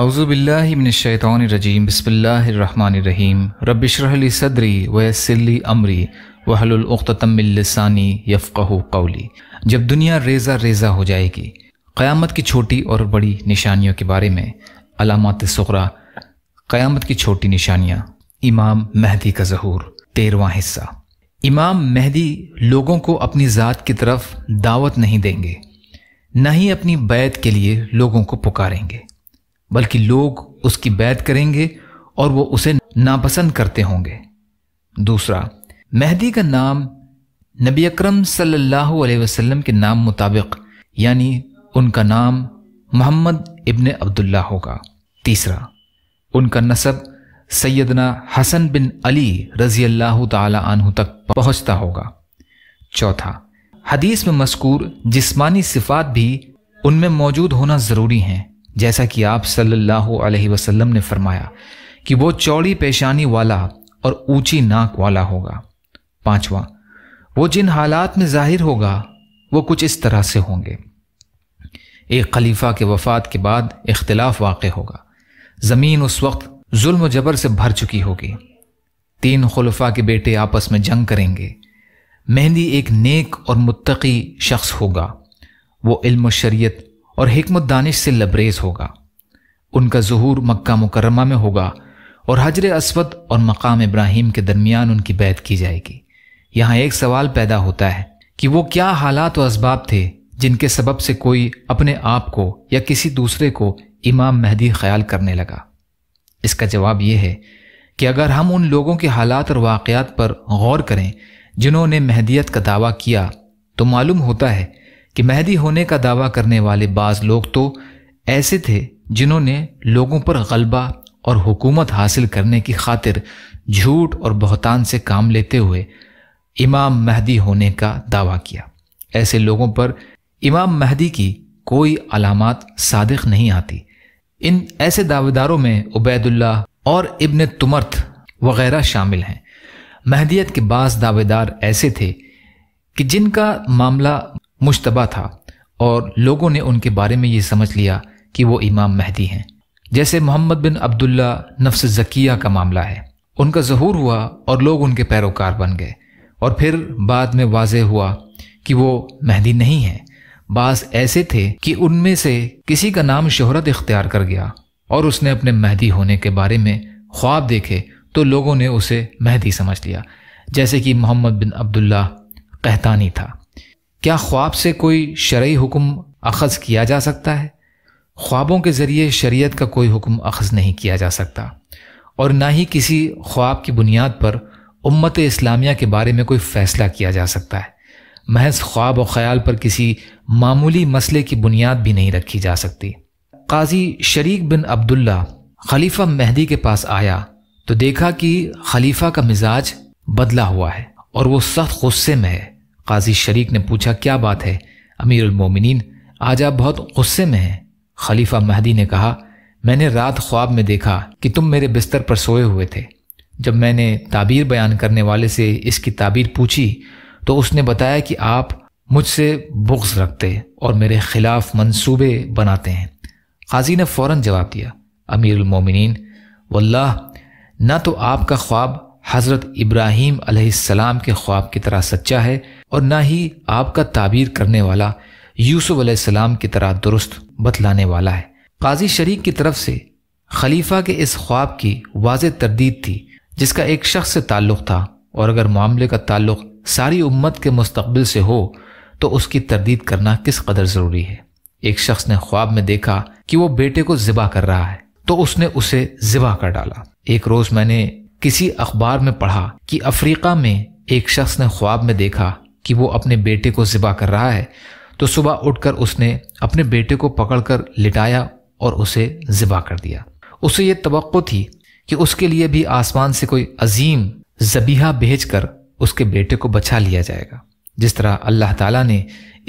अवज़ुबिल्लिमिनशैतरजीम बसमीम रबिशरली सदरी वसली अमरी वहलतमिलसानी यफ़क़ कौली जब दुनिया रेजा रेजा हो जाएगी क़यामत की छोटी और बड़ी निशानियों के बारे में अलामत सगरा क़यामत की छोटी निशानियाँ इमाम महदी का जहूर तेरवा हिस्सा इमाम महदी लोगों को अपनी ज़ात की तरफ दावत नहीं देंगे न ही अपनी बैत के लिए लोगों को पुकारेंगे बल्कि लोग उसकी बैत करेंगे और वो उसे नापसंद करते होंगे दूसरा मेहदी का नाम नबी अक्रम सल्लल्लाहु वसल्लम के नाम मुताबिक यानी उनका नाम मोहम्मद इबन अब्दुल्ला होगा तीसरा उनका नसब सैदना हसन बिन अली रजी अल्लाह तहु तक पहुंचता होगा चौथा हदीस में मस्कूर जिस्मानी सिफात भी उनमें मौजूद होना ज़रूरी हैं जैसा कि आप सल्लल्लाहु अलैहि वसल्लम ने फरमाया कि वो चौड़ी पेशानी वाला और ऊंची नाक वाला होगा पांचवा वो जिन हालात में जाहिर होगा वो कुछ इस तरह से होंगे एक खलीफा के वफात के बाद इख्तलाफ वाक़ होगा ज़मीन उस वक्त जुल्म जबर से भर चुकी होगी तीन खलफा के बेटे आपस में जंग करेंगे मेहंदी एक नेक और मुत्तकी शख्स होगा वो इल्म शरीयत और हमत दानिश से लबरेज होगा उनका जहूर मक्का मुकरमा में होगा और हजर असवद और मकाम इब्राहिम के दरमियान उनकी बैत की जाएगी यहाँ एक सवाल पैदा होता है कि वो क्या हालात और इसबाब थे जिनके सबब से कोई अपने आप को या किसी दूसरे को इमाम महदी ख्याल करने लगा इसका जवाब यह है कि अगर हम उन लोगों के हालात और वाकयात पर गौर करें जिन्होंने महदियत का दावा किया तो मालूम होता है कि मेहदी होने का दावा करने वाले बाज लोग तो ऐसे थे जिन्होंने लोगों पर गलबा और हुकूमत हासिल करने की खातिर झूठ और बहतान से काम लेते हुए इमाम महदी होने का दावा किया ऐसे लोगों पर इमाम महदी की कोई अलामत सादक नहीं आती इन ऐसे दावेदारों में उबैदुल्ला और इब्न तुमर्थ वगैरह शामिल हैं महदियत के बास दावेदार ऐसे थे कि जिनका मामला मुशतबा था और लोगों ने उनके बारे में ये समझ लिया कि वो इमाम महदी हैं जैसे मोहम्मद बिन अब्दुल्ला नफ्स जकिया का मामला है उनका जहूर हुआ और लोग उनके पैरोकार बन गए और फिर बाद में वाज हुआ कि वो महदी नहीं है बास ऐसे थे कि उनमें से किसी का नाम शोहरत इख्तियार कर गया और उसने अपने महदी होने के बारे में ख्वाब देखे तो लोगों ने उसे महदी समझ लिया जैसे कि मोहम्मद बिन अब्दुल्ला कहतानी था क्या ख्वाब से कोई शर्य हुक्म अखज़ किया जा सकता है ख्वाबों के ज़रिए शरीयत का कोई हुक्म अखज़ नहीं किया जा सकता और ना ही किसी ख्वाब की बुनियाद पर उम्मत इस्लामिया के बारे में कोई फ़ैसला किया जा सकता है महज ख्वाब और ख्याल पर किसी मामूली मसले की बुनियाद भी नहीं रखी जा सकती काजी शरीक बिन अब्दुल्ला खलीफा मेहदी के पास आया तो देखा कि खलीफा का मिजाज बदला हुआ है और वो सख्त गुस्से में है काजी शरीक ने पूछा क्या बात है अमीरुल मोमिनीन आज आप बहुत गुस्से में हैं खलीफा महदी ने कहा मैंने रात ख्वाब में देखा कि तुम मेरे बिस्तर पर सोए हुए थे जब मैंने ताबीर बयान करने वाले से इसकी ताबीर पूछी तो उसने बताया कि आप मुझसे बुग्स रखते और मेरे खिलाफ मंसूबे बनाते हैं काजी ने फौरन जवाब दिया अमीरुल मोमिनीन वल्लाह ना तो आपका ख्वाब हज़रत इब्राहिम अलैहिस्सलाम के ख्वाब की तरह सच्चा है और ना ही आपका ताबीर करने वाला यूसुफ अलैहिस्सलाम की तरह दुरुस्त बतलाने वाला है काजी शरीक की तरफ से खलीफा के इस ख्वाब की वाज तरदीद थी जिसका एक शख्स से ताल्लुक था और अगर मामले का ताल्लुक सारी उम्मत के मुस्तबिल से हो तो उसकी तरदीद करना किस कदर ज़रूरी है एक शख्स ने ख्वाब में देखा कि वो बेटे को ज़िबा कर रहा है तो उसने उसे ज़िबा कर डाला एक रोज़ मैंने किसी अखबार में पढ़ा कि अफ्रीका में एक शख्स ने ख्वाब में देखा कि वो अपने बेटे को ज़िबा कर रहा है तो सुबह उठकर उसने अपने बेटे को पकड़कर लिटाया और उसे ज़िबा कर दिया उसे यह तो थी कि उसके लिए भी आसमान से कोई अजीम जबीहा भेज कर उसके बेटे को बचा लिया जाएगा जिस तरह अल्लाह ताला ने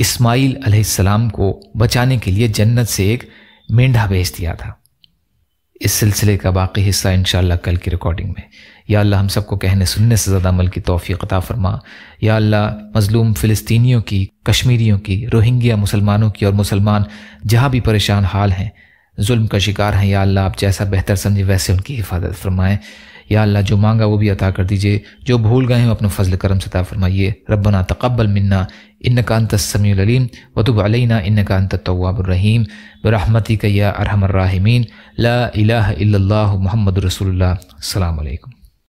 इसमाइल अलैहिस्सलाम को बचाने के लिए जन्नत से एक मेंढा भेज दिया था इस सिलसिले का बाकी हिस्सा इन कल की रिकॉर्डिंग में या अल्लाह हम सबको कहने सुनने से ज़्यादा अमल की तोफ़ी कता फ़रमा या अल्लाह मज़लूम फ़िलिस्तीनियों की कश्मीरियों की रोहिंग्या मुसलमानों की और मुसलमान जहाँ भी परेशान हाल हैं जुल्म का शिकार हैं या अल्लाह आप जैसा बेहतर समझे वैसे उनकी हिफाजत फरमाएं या अल्लाह जो मांगा वो भी अता कर दीजिए जो भूल गए हैं अपने फजल करम से अता फरमाइए रबना तकबल मन्ना इन का समीम वतुब अलैना इन का अंत तवाबरहीम बरहमती का या अरहमर्राहमीन ला इलाह इल्लल्लाह मोहम्मद रसूलुल्लाह सलाम अलैकुम